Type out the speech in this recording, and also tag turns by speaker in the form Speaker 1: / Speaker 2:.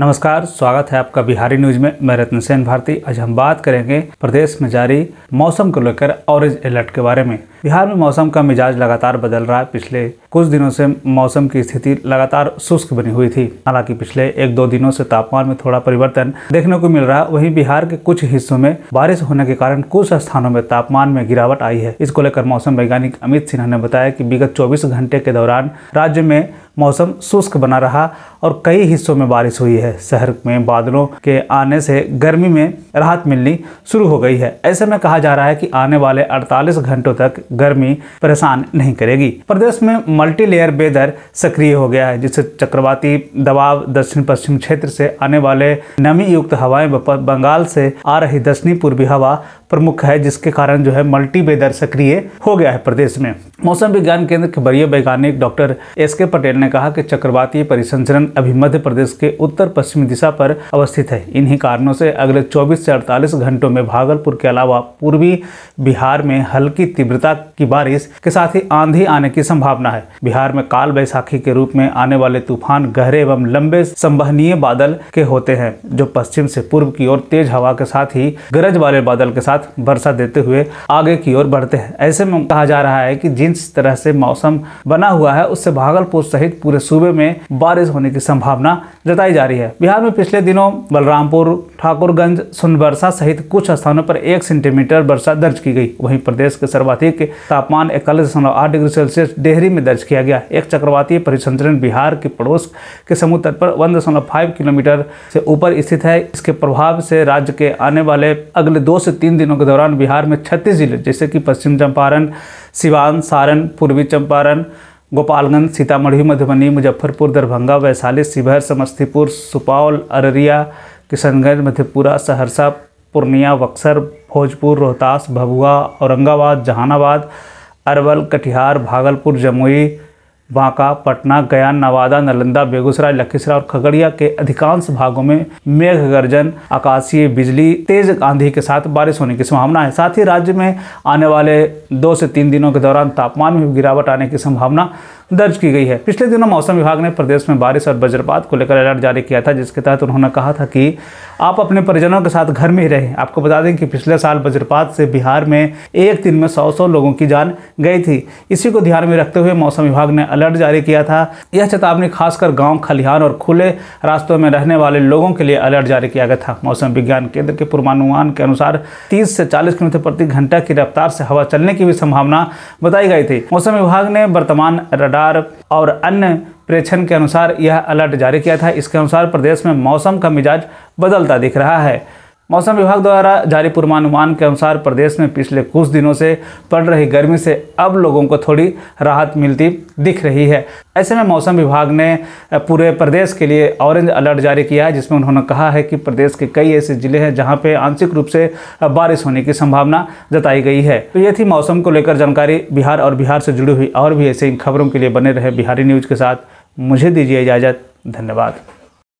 Speaker 1: नमस्कार स्वागत है आपका बिहारी न्यूज में मैं रत्न सेन भारती आज हम बात करेंगे प्रदेश में जारी मौसम को लेकर ऑरेंज अलर्ट के बारे में बिहार में मौसम का मिजाज लगातार बदल रहा है पिछले कुछ दिनों से मौसम की स्थिति लगातार शुष्क बनी हुई थी हालांकि पिछले एक दो दिनों से तापमान में थोड़ा परिवर्तन देखने को मिल रहा है वहीं बिहार के कुछ हिस्सों में बारिश होने के कारण कुछ स्थानों में तापमान में गिरावट आई है इसको लेकर मौसम वैज्ञानिक अमित सिन्हा ने बताया की विगत चौबीस घंटे के दौरान राज्य में मौसम शुष्क बना रहा और कई हिस्सों में बारिश हुई है शहर में बादलों के आने से गर्मी में राहत मिलनी शुरू हो गई है ऐसे में कहा जा रहा है कि आने वाले 48 घंटों तक गर्मी परेशान नहीं करेगी प्रदेश में मल्टी लेयर वेदर सक्रिय हो गया है जिससे चक्रवाती दबाव दक्षिण पश्चिम क्षेत्र से आने वाले नमी युक्त हवाएं बंगाल से आ रही दक्षिणी पूर्वी हवा प्रमुख है जिसके कारण जो है मल्टी वेदर सक्रिय हो गया है प्रदेश में मौसम विज्ञान केंद्र के वरीय वैज्ञानिक डॉक्टर एस के पटेल ने ने कहा कि चक्रवातीय परिसंचरण अभी मध्य प्रदेश के उत्तर पश्चिमी दिशा पर अवस्थित है इन्हीं कारणों से अगले 24 से 48 घंटों में भागलपुर के अलावा पूर्वी बिहार में हल्की तीव्रता की बारिश के साथ ही आंधी आने की संभावना है बिहार में काल बैसाखी के रूप में आने वाले तूफान गहरे एवं लंबे संवहनीय बादल के होते हैं जो पश्चिम से पूर्व की ओर तेज हवा के साथ ही गरज वाले बादल के साथ वर्षा देते हुए आगे की ओर बढ़ते हैं ऐसे में कहा जा रहा है कि जिस तरह से मौसम बना हुआ है उससे भागलपुर सहित पूरे सूबे में बारिश होने की संभावना जताई जा रही है बिहार में पिछले दिनों बलरामपुर ठाकुरगंज सुनबरसा सहित कुछ स्थानों पर एक सेंटीमीटर वर्षा दर्ज की गई वहीं प्रदेश के सर्वाधिक तापमान इकतालीस दशमलव आठ डिग्री सेल्सियस डेहरी में दर्ज किया गया एक चक्रवातीय परिसंचरण बिहार के पड़ोस के समुद्र तट पर वन दशमलव फाइव किलोमीटर से ऊपर स्थित है इसके प्रभाव से राज्य के आने वाले अगले दो से तीन दिनों के दौरान बिहार में छत्तीस जिले जैसे कि पश्चिम चंपारण सिवान सारण पूर्वी चंपारण गोपालगंज सीतामढ़ी मधुबनी मुजफ्फरपुर दरभंगा वैशाली शिवहर समस्तीपुर सुपौल अररिया किशनगंज मधेपुरा सहरसा पूर्णिया बक्सर भोजपुर रोहतास भभुआ औरंगाबाद जहानाबाद अरवल कटिहार भागलपुर जमुई बांका पटना गया नवादा नालंदा बेगूसराय लखीसराय और खगड़िया के अधिकांश भागों में मेघ गर्जन आकाशीय बिजली तेज आंधी के साथ बारिश होने की संभावना है साथ ही राज्य में आने वाले दो से तीन दिनों के दौरान तापमान में गिरावट आने की संभावना दर्ज की गई है पिछले दिनों मौसम विभाग ने प्रदेश में बारिश और वज्रपात को लेकर अलर्ट जारी किया था जिसके तहत उन्होंने कहा था कि आप अपने परिजनों के साथ घर में ही रहें आपको बता दें कि पिछले साल वज्रपात से बिहार में एक दिन में सौ सौ लोगों की जान गई थी इसी को ध्यान में रखते हुए मौसम विभाग ने अलर्ट जारी किया था यह चेतावनी खासकर गाँव खलिहान और खुले रास्तों में रहने वाले लोगों के लिए अलर्ट जारी किया गया था मौसम विज्ञान केंद्र के पूर्वानुमान के अनुसार तीस से चालीस किलोमीटर प्रति घंटा की रफ्तार से हवा चलने की भी संभावना बताई गई थी मौसम विभाग ने वर्तमान रडार रडार और अन्य प्रेक्षण के अनुसार यह अलर्ट जारी किया था इसके अनुसार प्रदेश में मौसम का मिजाज बदलता दिख रहा है मौसम विभाग द्वारा जारी पूर्वानुमान के अनुसार प्रदेश में पिछले कुछ दिनों से पड़ रही गर्मी से अब लोगों को थोड़ी राहत मिलती दिख रही है ऐसे में मौसम विभाग ने पूरे प्रदेश के लिए ऑरेंज अलर्ट जारी किया है जिसमें उन्होंने कहा है कि प्रदेश के कई ऐसे ज़िले हैं जहां पे आंशिक रूप से बारिश होने की संभावना जताई गई है तो ये थी मौसम को लेकर जानकारी बिहार और बिहार से जुड़ी हुई और भी ऐसी खबरों के लिए बने रहे बिहारी न्यूज़ के साथ मुझे दीजिए इजाज़त धन्यवाद